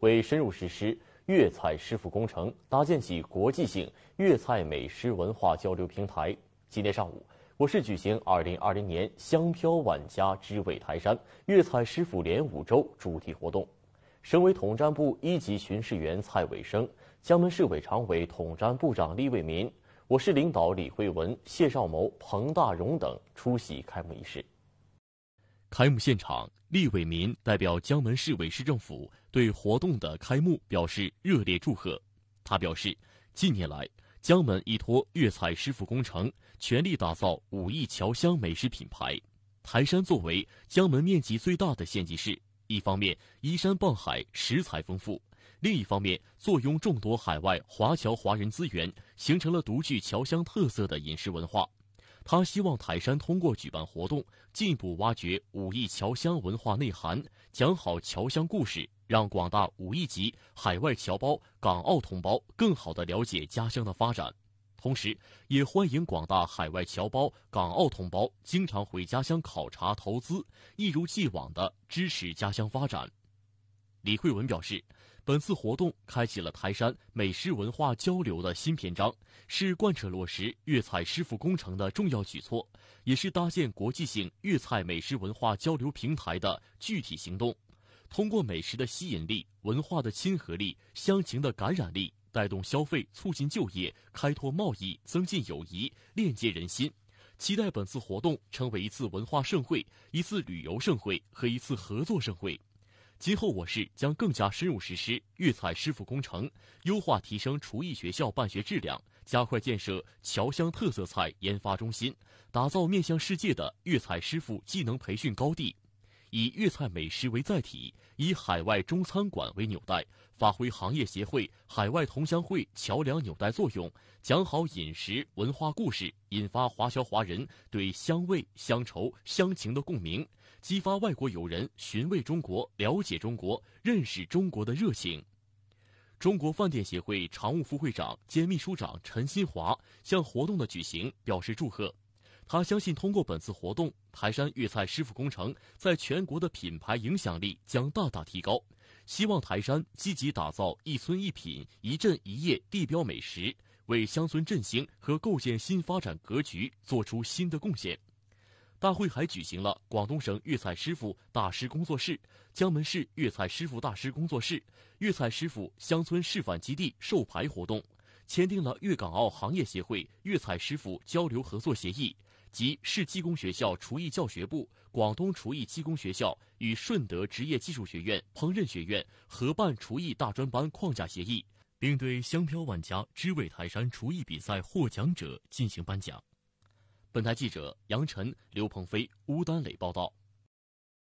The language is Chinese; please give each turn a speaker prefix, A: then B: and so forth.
A: 为深入实施粤菜师傅工程，搭建起国际性粤菜美食文化交流平台。今天上午，我市举行2020年香飘万家之味台山粤菜师傅连舞周主题活动。省委统战部一级巡视员蔡伟生、江门市委常委、统战部长李伟民，我市领导李慧文、谢少谋、彭大荣等出席开幕仪式。开幕现场，厉伟民代表江门市委市政府对活动的开幕表示热烈祝贺。他表示，近年来，江门依托粤菜师傅工程，全力打造五义侨乡美食品牌。台山作为江门面积最大的县级市，一方面依山傍海，食材丰富；另一方面，坐拥众多海外华侨华人资源，形成了独具侨乡特色的饮食文化。他希望台山通过举办活动，进一步挖掘武义侨乡文化内涵，讲好侨乡故事，让广大武义籍海外侨胞、港澳同胞更好地了解家乡的发展，同时也欢迎广大海外侨胞、港澳同胞经常回家乡考察投资，一如既往地支持家乡发展。李慧文表示，本次活动开启了台山美食文化交流的新篇章，是贯彻落实粤菜师傅工程的重要举措，也是搭建国际性粤菜美食文化交流平台的具体行动。通过美食的吸引力、文化的亲和力、乡情的感染力，带动消费、促进就业、开拓贸易、增进友谊、链接人心。期待本次活动成为一次文化盛会、一次旅游盛会和一次合作盛会。今后，我市将更加深入实施粤菜师傅工程，优化提升厨艺学校办学质量，加快建设侨乡特色菜研发中心，打造面向世界的粤菜师傅技能培训高地。以粤菜美食为载体，以海外中餐馆为纽带，发挥行业协会、海外同乡会桥梁纽带作用，讲好饮食文化故事，引发华侨华人对乡味、乡愁、乡情的共鸣，激发外国友人寻味中国、了解中国、认识中国的热情。中国饭店协会常务副会长兼秘书长陈新华向活动的举行表示祝贺。他相信，通过本次活动，台山粤菜师傅工程在全国的品牌影响力将大大提高。希望台山积极打造一村一品、一镇一业地标美食，为乡村振兴和构建新发展格局做出新的贡献。大会还举行了广东省粤菜师傅大师工作室、江门市粤菜师傅大师工作室、粤菜师傅乡村示范基地授牌活动，签订了粤港澳行业协会粤菜师傅交流合作协议。及市技工学校厨艺教学部、广东厨艺技工学校与顺德职业技术学院烹饪学院合办厨艺大专班框架协议，并对香飘万家、知味泰山厨艺比赛获奖者进行颁奖。本台记者杨晨、刘鹏飞、吴丹磊报道。